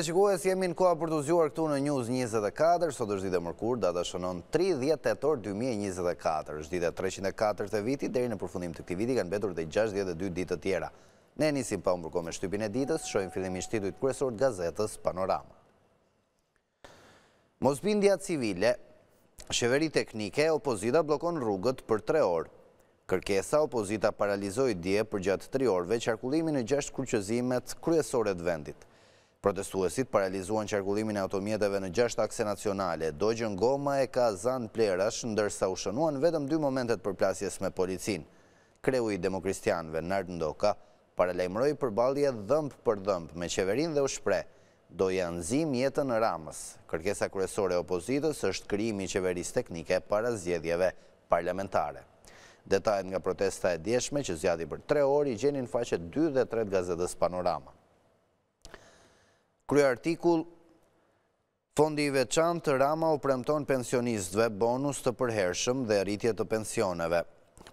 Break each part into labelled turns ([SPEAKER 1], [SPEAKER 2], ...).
[SPEAKER 1] Në jemi në koha për të uzuar këtu në njuz 24, sot është dhe mërkur, data shënon 30 e torë 2024. është dhe 304 të viti, deri në përfundim të këti viti, kanë betur dhe 62 ditë të tjera. Ne nisim pa mërko me shtypin e ditës, shojnë fillim i shtituit të gazetës Panorama. Mosbindja civile, shëveri teknike, opozita blokon rrugët për tre orë. Kërkesa opozita paralizoj dje për gjatë tri orëve qarkullimin e gjasht kryqëzimet kryesore të vendit. Protestuesit paralizuan qërgullimin e automjeteve në gjasht akse nacionale. Dojën goma e ka zanë plerash, ndërsa u shënuan vetëm dy momentet për plasjes me policin. Kreu i demokristianve, Nardë Ndoka, paralajmëroj për balje dhëmpë për dhëmpë me qeverin dhe u shpre. Do janë zim jetën në ramës. Kërkesa kërësore opozitës është kryimi qeveris teknike para zjedhjeve parlamentare. Detajt nga protesta e djeshme që zjati për tre ori gjenin faqet 2 dhe 3 gazetës panorama. Kryo artikull, fondi i veçan të rama u premton pensionistve bonus të përhershëm dhe rritje të pensioneve.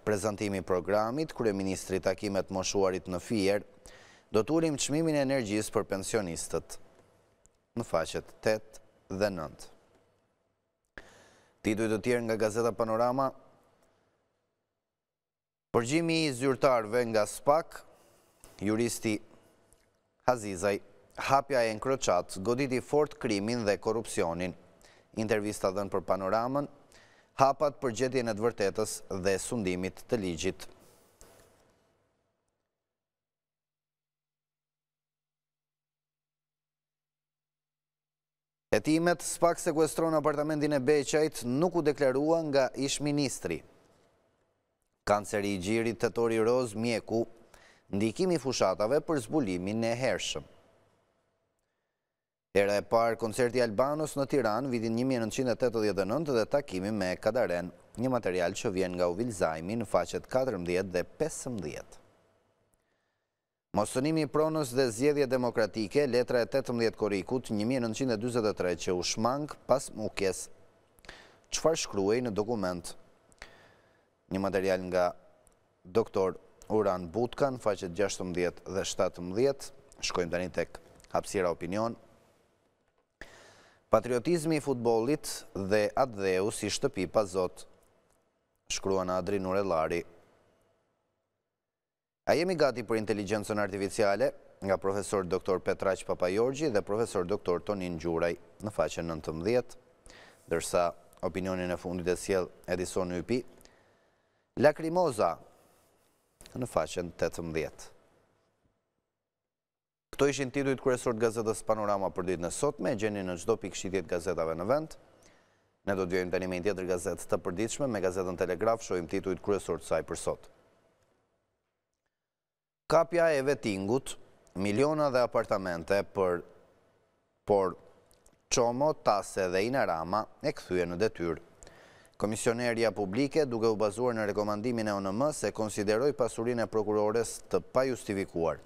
[SPEAKER 1] Prezentimi programit, kërë ministri takimet moshuarit në Fier, do të urim qmimin e energjis për pensionistët në faqet 8 dhe 9. Titu i të tjerë nga Gazeta Panorama, përgjimi i zyrtarve nga SPAK, juristi Hazizaj hapja e nkroqat, goditi fort krimin dhe korupcionin. Intervista dhe në për panoramën, hapat për gjetjen e të vërtetës dhe sundimit të ligjit. Etimet, spak sekuestrona apartamentin e Beqajt nuk u deklerua nga ish ministri. Kanceri i gjirit të tori rozë mjeku, ndikimi fushatave për zbulimin e hershëm. Era e parë koncerti Albanos në Tiran vidin 1989 dhe takimi me Kadaren, një material që vjen nga uvilzajmi në facet 14 dhe 15. Mosënimi i pronës dhe zjedhje demokratike, letra e 18 korikut, 1923, që u shmangë pas mukjes. Qëfar shkruaj në dokument? Një material nga doktor Uran Butkan, faqet 16 dhe 17, shkojmë të një tek hapsira opinion, Patriotizmi i futbolit dhe dheu si shtëpi pa zot, shkruan Adri lari. A jemi gati për inteligencën artificiale nga profesor doktor Petraq Papajorgji dhe profesor doktor Tonin Gjuraj në faqen 19, dërsa opinionin e fundit e siel Edison Ypi, lakrimoza në faqen 18. Këto ishin titujt kërësor të gazetës panorama për ditë në sot me gjeni në gjdo pikë shqitjet gazetave në vend. Ne do të vjojmë të një mejnë tjetër gazetës të përdiqme me gazetën Telegraf shohim titujt kërësor të saj për sot. Kapja e vetingut, miliona dhe apartamente për por qomo, tase dhe inarama e këthuje në detyr. Komisionerja publike duke u bazuar në rekomandimin e onëmës se konsideroj pasurin e prokurores të pa justifikuar.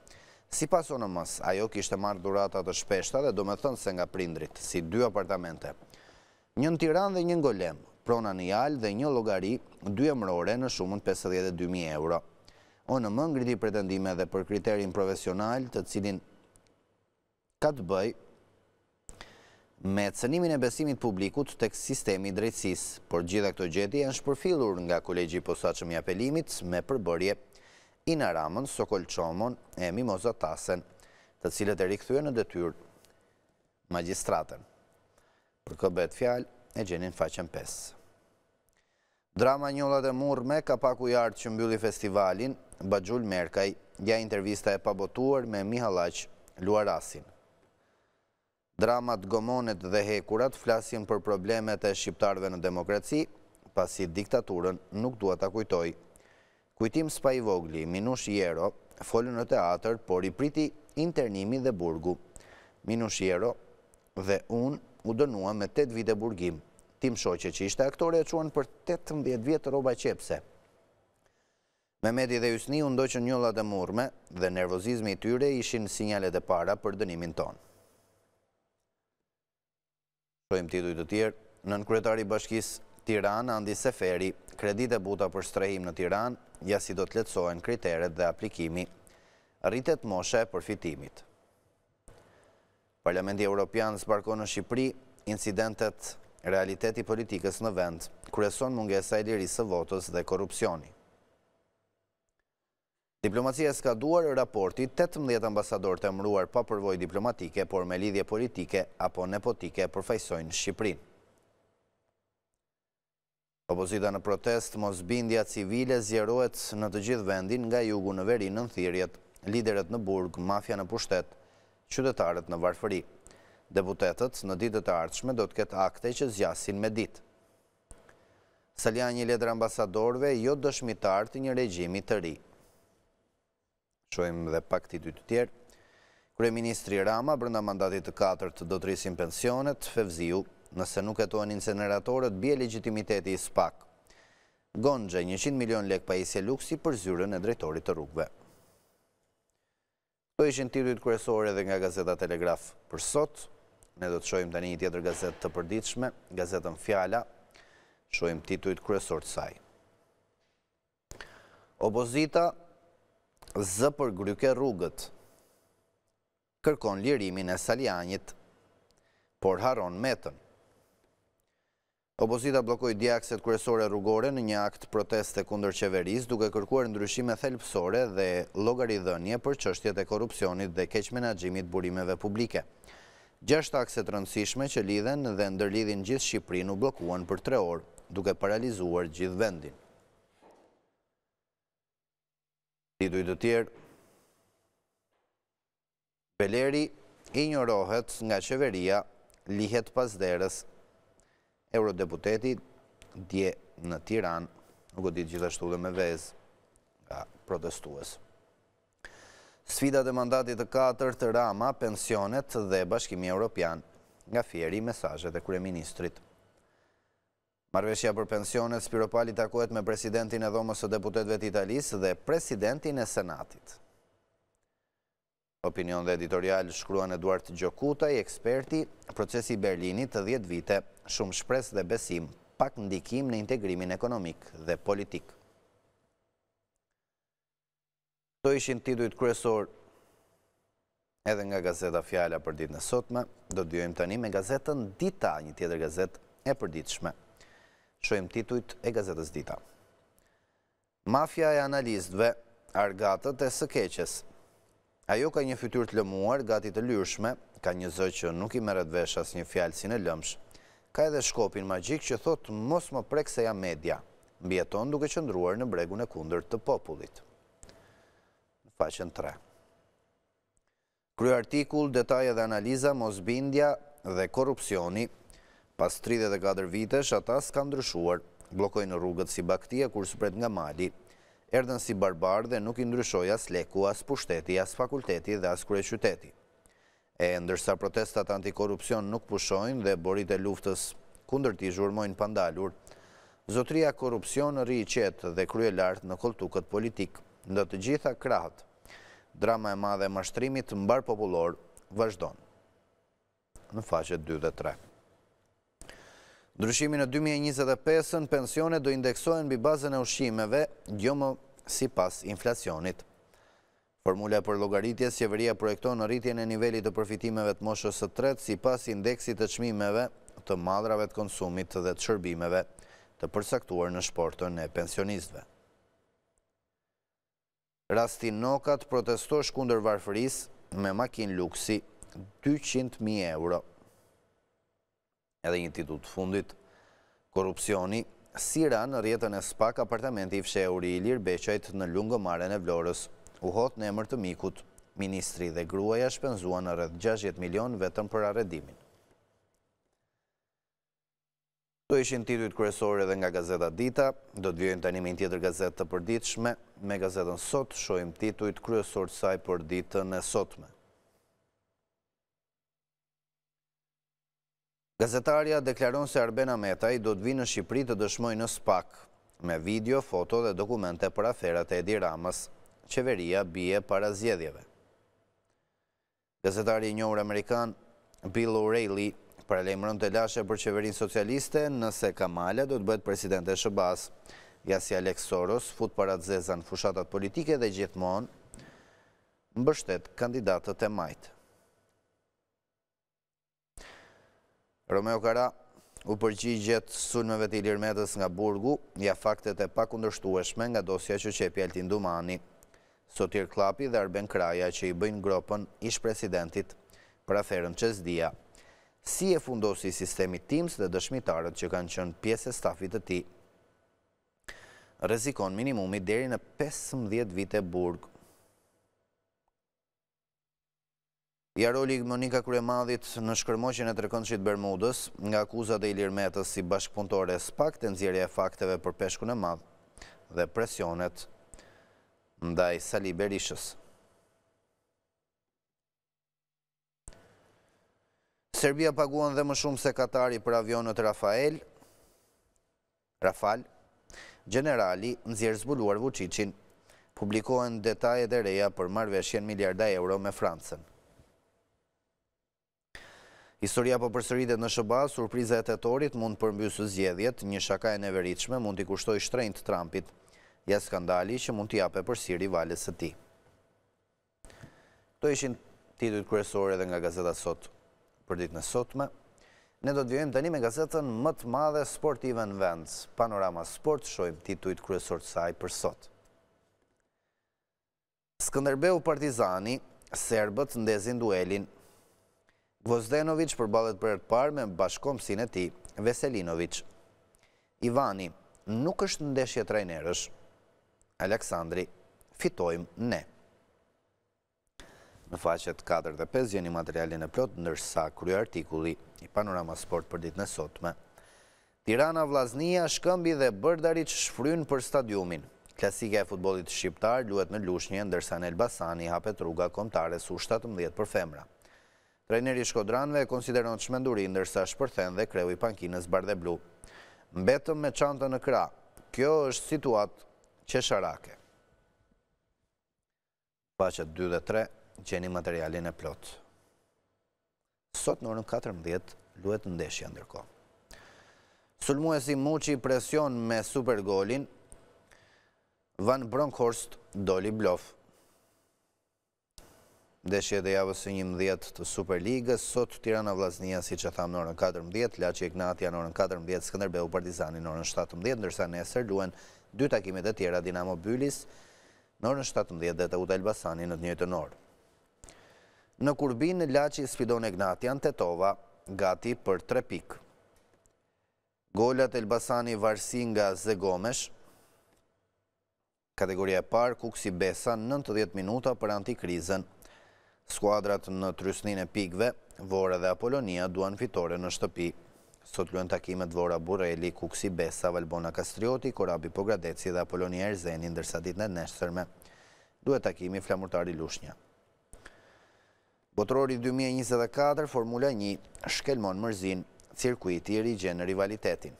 [SPEAKER 1] Si në mësë, ajo kishte marrë durata të shpeshta dhe do me thënë se nga prindrit, si dy apartamente. Një në Tiran dhe një në Golem, prona një alë dhe një logari, dy emrore në shumën 52.000 euro. O në më ngriti pretendime dhe për kriterin profesional të cilin ka të bëj me cënimin e besimit publikut të sistemi drejtsis, por gjitha këto gjeti e në shpërfilur nga kolegji posaqëm i apelimit me përbërje përbërje. Ina Ramën, Sokol e Mimoza Tasen, të cilët e rikëthuje në detyrë magistratën. Për këbet fjalë, e gjenin faqen 5. Drama njëllat e murme ka paku i artë që mbylli festivalin, Bajgjull Merkaj, ja intervista e pabotuar me Mihalaq Luarasin. Dramat gomonet dhe hekurat flasin për problemet e shqiptarve në demokraci, pasi diktaturën nuk duhet ta kujtoj Kujtim s'pa i vogli, Minush Jero, folë në teatër, por i priti internimi dhe burgu. Minush Jero dhe unë u dënua me 8 vite burgim. Tim Shoqe që ishte aktore e quen për 18 vjetë roba qepse. Mehmeti dhe Jusni u ndoqën njëllat e murme dhe nervozizmi tyre ishin sinjalet e para për dënimin tonë. Shojmë titujt të tjerë, nën kretari bashkisë, Tiran, Andi Seferi, kredite buta për strehim në Tiran, ja si do të letësojnë kriteret dhe aplikimi, rritet moshe e përfitimit. Parlamenti Europian zbarko në Shqipëri, incidentet realiteti politikës në vend, kreson mungesa e lirisë votës dhe korupcioni. Diplomacia e skaduar raporti 18 ambasador të mruar pa përvoj diplomatike, por me lidhje politike apo nepotike përfajsojnë Shqipërinë. Opozita në protest, mos bindja civile zjerohet në të gjithë vendin nga jugu në veri në nëthirjet, lideret në burg, mafja në pushtet, qytetarët në varfëri. Deputetet në ditët e do të ketë akte që zjasin me ditë. Salja një ledrë ambasadorve, jo dëshmitar të një regjimi të ri. Shohim dhe pak ti dy të tjerë. Kreministri Rama, brënda mandatit të katërt, do të rrisim pensionet, fevziu nëse nuk e tojnë inceneratorët, bje legitimiteti i spak. Gondxë, 100 milion lek pa isje luksi për zyrën e drejtorit të rrugve. Të ishin titujt kërësore dhe nga Gazeta Telegraf për sot, ne do të shojmë të një tjetër gazet të përdiqme, gazetën Fjalla, shojmë titujt kërësore të saj. Opozita zë për gryke rrugët, kërkon lirimin e salianjit, por haron metën. Opozita blokoj diakset kërësore rrugore në një akt proteste kunder qeveris duke kërkuar ndryshime thelpsore dhe logarithënje për qështjet e korupcionit dhe keqmenagjimit burimeve publike. Gjasht akset rëndësishme që lidhen dhe ndërlidhin gjithë Shqiprin u blokuan për tre orë duke paralizuar gjithë vendin. Lidu i të tjerë, Beleri i njërohet nga qeveria lihet pas derës eurodeputeti dje në Tiran, në godit gjithashtu dhe me vez nga protestuës. Sfida e mandatit të katër të rama, pensionet dhe bashkimi europian nga fjeri mesajet e kure ministrit. Marveshja për pensionet, Spiro Pali takuet me presidentin e dhomës të deputetve të Italis dhe presidentin e senatit. Opinion dhe editorial shkruan Eduard Gjokutaj, eksperti, procesi Berlinit të 10 vite shumë shpres dhe besim, pak ndikim në integrimin ekonomik dhe politik. Do ishin titujt kryesor edhe nga gazeta Fjalla për ditë në sotme, do të tani me gazetën Dita, një tjetër gazet e për ditë shme. Shojmë titujt e gazetës Dita. Mafia e analistëve, argatët e sëkeqes. Ajo ka një fytyr të lëmuar, gati të lyrshme, ka një zë që nuk i meret vesh as një fjallë si në lëmshë, ka edhe shkopin magjik që thotë mos më prek se ja media, mbjeton duke qëndruar në bregun e kunder të popullit. Faqen 3 Krye artikul, detaje dhe analiza, mos bindja dhe korupcioni, pas 34 vitesh ata s'ka ndryshuar, blokojnë rrugët si baktia kur s'pret nga mali, erdhen si barbar dhe nuk i ndryshoj as leku, as pushteti, as fakulteti dhe as krye qyteti. E ndërsa protestat antikorupcion nuk pushojnë dhe borit e luftës kundër ti zhurmojnë pandalur, zotria korupcion rri i qetë dhe krye lartë në koltukët politikë, ndë të gjitha krahët, drama e madhe mashtrimit mbar popullor vazhdonë në faqet 2 dhe 3. Ndryshimin në 2025 pensionet do indeksojnë bi bazën e ushimeve, gjomë si pas inflacionit. Formula për logaritje, sjeveria projekton në rritje në nivelli të përfitimeve të moshës të tretë si pas indeksit të qmimeve të madrave të konsumit dhe të shërbimeve të përsaktuar në shportën e pensionistve. Rastin nokat protestosh kunder varfëris me makin luksi 200.000 euro. Edhe një titut fundit korupcioni, si në rjetën e spak apartamenti i fsheuri i lirë beqajt në lungë mare në vlorës u hot në emër të mikut. Ministri dhe gruaja shpenzua në rrëth 60 milion vetëm për arredimin. Do ishin tituit kërësore dhe nga Gazeta Dita, do të vjojnë të animin tjetër Gazeta të përditshme, me Gazetën Sot shojim tituit kërësore të saj për ditën e sotme. Gazetaria deklaron se Arbena Metaj do të vinë në Shqipëri të dëshmoj në Spak, me video, foto dhe dokumente për aferat e Edi Ramës qeveria bje para zjedhjeve. Gazetari njohur Amerikan Bill O'Reilly prelejmërën të lashe për qeverin socialiste nëse Kamala do të bëhet president e Shëbas, jasi Alex Soros, fut para të zezan fushatat politike dhe gjithmon, mbështet kandidatët e majtë. Romeo Kara u përgjigjet sulmeve të ilirmetës nga Burgu, ja faktet e pak undërshtueshme nga dosja që qepi Altin Dumani, Sotir Klapi dhe Arben Kraja që i bëjnë gropën ish presidentit për aferën që zdia. Si e fundosi sistemi tims dhe dëshmitarët që kanë qënë pjesë e stafit të ti, rëzikon minimumi deri në 15 vite burg. Jaroli Monika Kryemadhit në shkërmoqin e trekëndshit Bermudës, nga akuzat e ilirmetës si bashkëpuntore spak të nëzirje e fakteve për peshku në madhë dhe presionet ndaj Sali Berishës. Serbia paguan dhe më shumë se Katari për avionët Rafael, Rafal, generali në zjerë zbuluar Vucicin, publikohen detaje dhe reja për marveshjen miliarda euro me Francën. Historia për po përsëritet në Shëba, surprize e të torit mund përmbysu zjedhjet, një shaka e neveritshme mund t'i kushtoj shtrejnë të Trumpit ja skandali që mund t'jape për si rivalet së ti. Të ishin titujt kërësor edhe nga gazeta sot për ditë në sotme. Ne do t'vjojmë të një me gazetën më të madhe sportive në vendës. Panorama sport shojmë titujt kërësor të saj për sot. Skënderbeu Partizani, Serbët në duelin, Vozdenovic për balet për e të parë me bashkom si në ti, Veselinovic. Ivani, nuk është në deshje trajnerësh, Aleksandri, fitojmë ne. Në faqet 4 dhe 5 gjeni materialin e plot, nërsa kryo artikuli i panorama sport për ditë në sotme. Tirana, Vlaznia, Shkëmbi dhe Bërdarit shfrynë për stadiumin. Klasike e futbolit shqiptar luet në lushnje, ndërsa në Elbasani hapet rruga kontare su 17 për femra. Trajneri Shkodranve e konsideron të shmendurin, ndërsa shpërthen dhe kreu i pankinës Bardeblu. Mbetëm me çantën në kra, kjo është situatë qesharake. Pacet 2 dhe 3, gjeni materialin e plot. Sot në orën 14, luet në deshja ndërko. Sulmu e si presion me super golin, Van Bronkhorst doli blof. Deshje dhe javës e një mdjet të Superligës, sot tira në vlasnija si që thamë në orën 14, Laci Ignatia në orën 14, Skanderbeu Partizani në orën 17, ndërsa nesër esër luen dy takimet e tjera Dinamo Bylis në orën 17 dhe të Uta Elbasani në të njëtë orë. Në kurbin, Laci sfidon e të Tetova gati për tre pikë. Gollat Elbasani varsi nga Zegomesh, kategoria e parë kuksi besa 90 minuta për antikrizën. Skuadrat në trysnin e pikve, Vora dhe Apolonia duan fitore në shtëpi. Sot luen takimet Dvora Bureli, Kuksi Besa, Valbona Kastrioti, Korabi Pogradeci dhe Apoloni Erzeni, ndërsa dit në neshtërme. Duhet takimi flamurtari Lushnja. Botërori 2024, Formula 1, shkelmon mërzin, cirkuiti rigjen rivalitetin.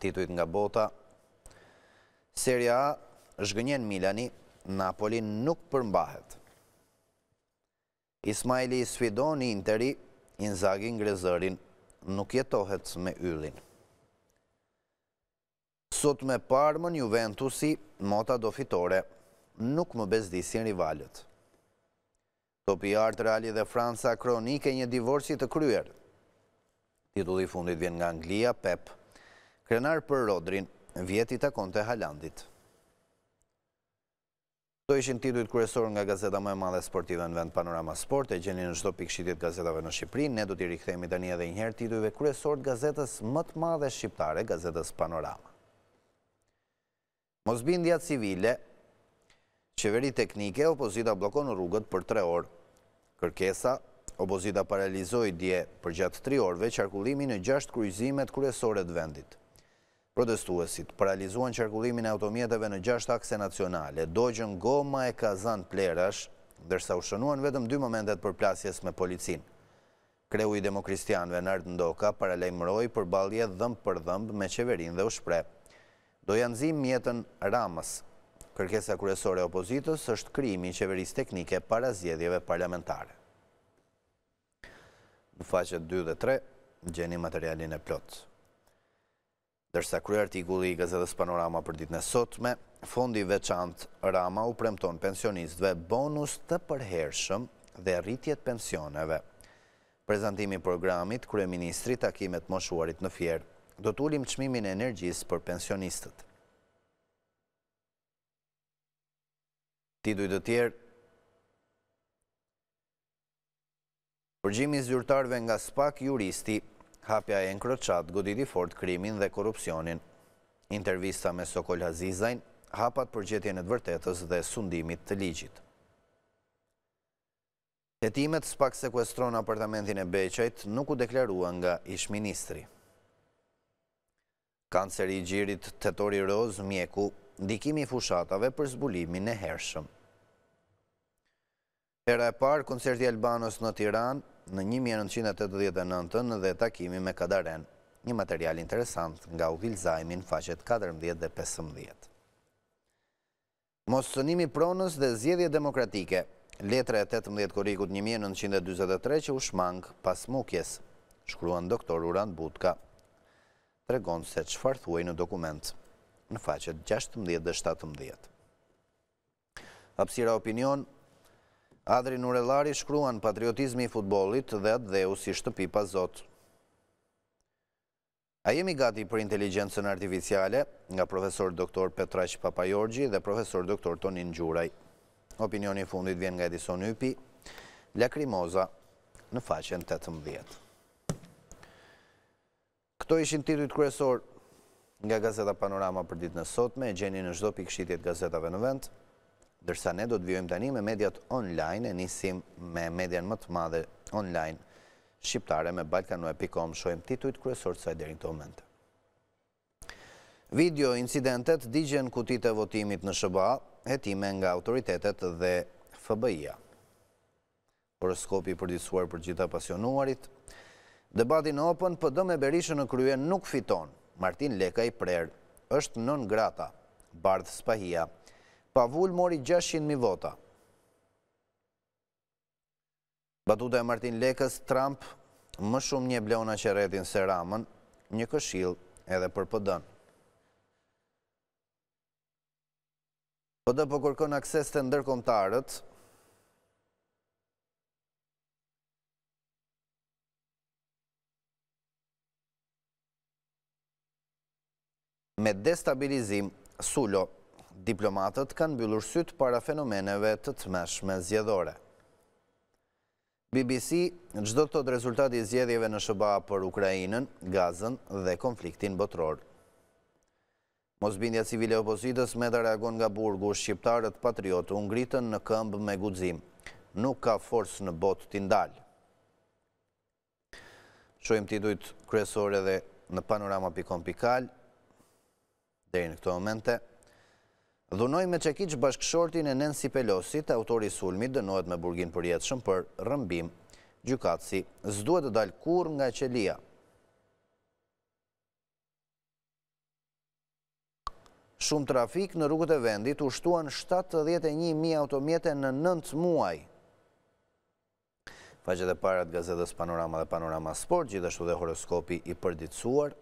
[SPEAKER 1] Tituit nga bota, Serie A, shgënjen Milani, Napoli nuk përmbahet. Ismaili Svidoni, interi, Inzagi ngrezërin nuk jetohet me yllin. Sot me parmën Juventusi, mota do fitore, nuk më bezdisin rivalet. Topi artë rali dhe Franca kronike një divorci të kryer. Titulli fundit vjen nga Anglia, Pep, krenar për Rodrin, vjeti të konte Halandit. Do ishin titujt kërësor nga gazeta më e madhe sportive në vend Panorama Sport, e gjeni në shdo pikëshitit gazetave në Shqipëri, ne do t'i rikëthejmë të një edhe njëherë titujve kërësor të gazetës më të madhe shqiptare, gazetës Panorama. Mosbindja civile, qeveri teknike, opozita blokonë rrugët për tre orë. Kërkesa, opozita paralizoj dje për gjatë tri orëve qarkullimi në gjasht kryzimet kërësore të vendit. Protestuesit paralizuan qërkullimin e automjeteve në gjasht akse nacionale, dojën goma e kazan plerash, dërsa u shënuan vetëm dy momentet për plasjes me policin. Kreu i demokristianve në ardë ndoka paralajmëroj për balje dhëmë për dhëmb me qeverin dhe u shpre. Do janë zim mjetën ramës. Kërkesa kërësore opozitës është krimi qeveris teknike para zjedhjeve parlamentare. Në faqet 2 dhe 3, gjeni materialin e plotës dërsa kërë artikulli i gazetës panorama për ditë në sotme, fondi veçantë rama u premton pensionistve bonus të përhershëm dhe rritjet pensioneve. Prezentimi programit, kërë ministri, takimet moshuarit në fjerë, do të ulim qmimin e energjisë për pensionistët. Ti dujtë të tjerë, përgjimi zyrtarve nga spak juristi, hapja e nënkroqat goditi fort krimin dhe korupcionin. Intervista me Sokol Hazizajn hapat përgjetjen e të vërtetës dhe sundimit të ligjit. Jetimet s'pak sekwestron apartamentin e Beqajt nuk u deklarua nga ish ministri. Kanceri i gjirit të tori roz mjeku, ndikimi fushatave për zbulimin e hershëm. Era e parë, koncerti Albanos në Tiranë, në 1989 në dhe takimi me Kadaren, një material interesant nga u vilzajmi në faqet 14 dhe 15. Mosësënimi pronës dhe zjedhje demokratike, letra e 18 korikut 1923 që u shmang pas mukjes, shkruan doktor Uran Butka, të regon se që farthuaj në dokument në faqet 16 dhe 17. Apsira opinion, Adri Nurelari shkruan patriotizmi i futbolit dhe atë dheu si shtëpi pa zotë. A jemi gati për inteligencën artificiale nga profesor doktor Petraq Papajorgji dhe profesor doktor Tonin Gjuraj. Opinioni fundit vjen nga Edison Ypi, Lakrimoza në faqen 18. Këto ishin titujt kryesor nga Gazeta Panorama për ditë në sotme, e gjeni në shdo pikë Gazetave në vendë dërsa ne do të vjojmë tani me mediat online, e nisim me median më të madhe online shqiptare me balkanu.com, shojmë titujt kryesor të saj dherin të omente. Video incidentet digjen kutit e votimit në Shëba, jetime nga autoritetet dhe FBI-a. Horoskopi përdisuar për gjitha pasionuarit, debatin open për me berishën në krye nuk fiton, Martin Lekaj prerë, është nën grata, bardhë spahia, Pavull mori 600.000 vota. Batuta e Martin Lekës, Trump më shumë një bleona që retin se ramën, një këshil edhe për pëdën. Pëdë përkërkën akses të ndërkomtarët, me destabilizim sullo diplomatët kanë byllur sytë para fenomeneve të të meshme zjedhore. BBC gjdo të të rezultati zjedhjeve në shëba për Ukrajinën, gazën dhe konfliktin botror. Mosbindja civile opozitës me të reagon nga burgu shqiptarët patriotë ungritën në këmbë me gudzim. Nuk ka forës në botë t'indalë. Shohim t'i dujtë kresore dhe në panorama.com.pikal, dhe i në këto momente, Dhunoj me qekic bashkëshortin e Nancy Pelosi të autori sulmi dënohet me burgin për jetëshëm për rëmbim. Gjukaci, zduhet të dalë kur nga qelia. Shumë trafik në rrugët e vendit ushtuan 71.000 automjete në nëndë muaj. Faqet e parat gazetës Panorama dhe Panorama Sport, gjithashtu dhe horoskopi i përdicuar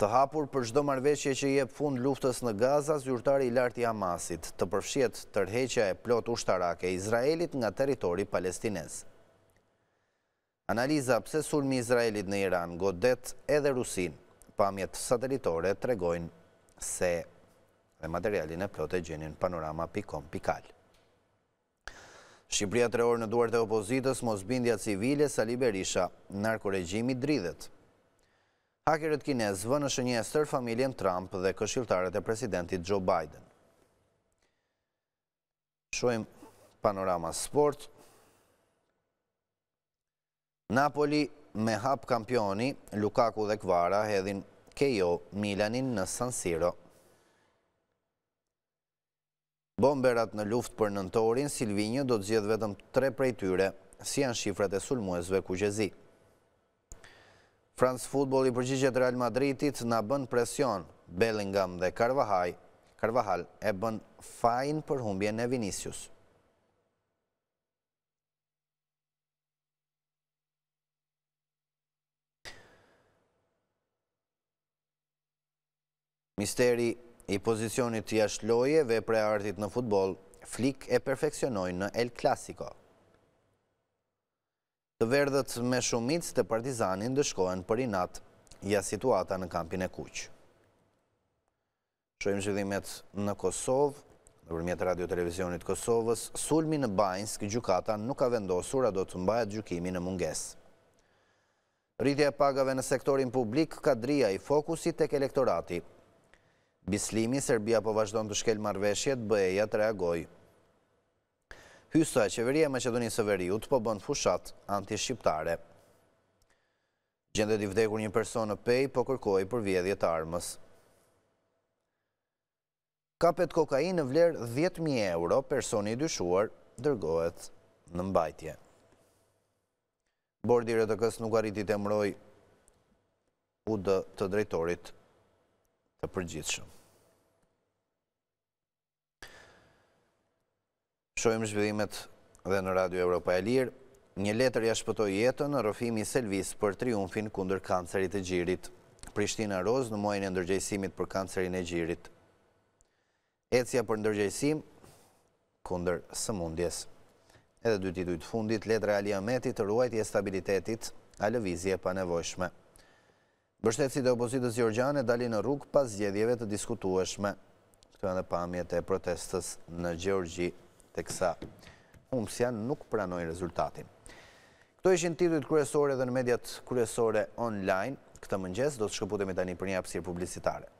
[SPEAKER 1] Të hapur për shdo marveqje që je fund luftës në Gaza, zyrtari i lartë i Hamasit të përfshjet tërheqja e plot ushtarake Izraelit nga teritori palestines. Analiza pse sulmi Izraelit në Iran godet edhe Rusin, pamjet satelitore të regojnë se dhe materialin e plot e gjenin panorama pikon Shqipria tre orë në duart e opozitës, mos bindja civile, Sali Berisha, narko dridhet. Hakerët kinez vënë shënjestër familjen Trump dhe këshiltarët e presidentit Joe Biden. Shohim panorama sport. Napoli me hap kampioni, Lukaku dhe Kvara hedhin Kejo Milanin në San Siro. Bomberat në luft për nëntorin, Silvinjo do të gjithë vetëm tre prej tyre, si janë shifrat e sulmuesve ku gjezit. France Football i përgjigjet Real Madridit në bën presion Bellingham dhe Carvajal, Carvajal e bën fajn për humbje në Vinicius. Misteri i pozicionit të jashtë loje vepre artit në futbol, flik e perfekcionoj në El Clasico të verdhët me shumit të partizani ndëshkojen për i natë ja situata në kampin e kuqë. Shohim zhvillimet në Kosovë, në rrëmjet Radio Televizionit Kosovës, sulmi në Bajnsk, gjukata nuk ka vendosur a do të mbajat gjukimi në munges. Rritje e pagave në sektorin publik, ka drija i fokusit e kelektorati. Bislimi, Serbia po vazhdo në të shkel marveshjet, bëjeja të reagojë hysa e qeveria Macedonisë së Veriut po bën fushat anti-shqiptare. Gjendet i vdekur një person në pej po kërkoj për vjedhjet armës. Kapet kokain në vlerë 10.000 euro, personi i dyshuar dërgohet në mbajtje. Bordire të kësë nuk arriti të mëroj u dë të drejtorit të përgjithshëm. shojmë zhvillimet dhe në Radio Europa e Lirë, një letër ja shpëtoj jetën në rëfimi Selvis për triumfin kunder kancerit e gjirit. Prishtina Roz në mojnë e ndërgjësimit për kancerin e gjirit. Ecija për ndërgjësim kunder së mundjes. Edhe dy dujtë fundit, letra e aliametit të ruajt i e stabilitetit, a lëvizje pa nevojshme. Bështetësit e opozitës Gjorgjane dali në rrugë pas gjedhjeve të diskutueshme. Këtë dhe pamjet e protestës në Gjorgji Gjorgji të kësa humësja nuk pranojnë rezultatin. Këto ishin titujt kërësore dhe në mediat kërësore online, këtë mëngjes do të shkëputemi tani për një apsirë publicitare.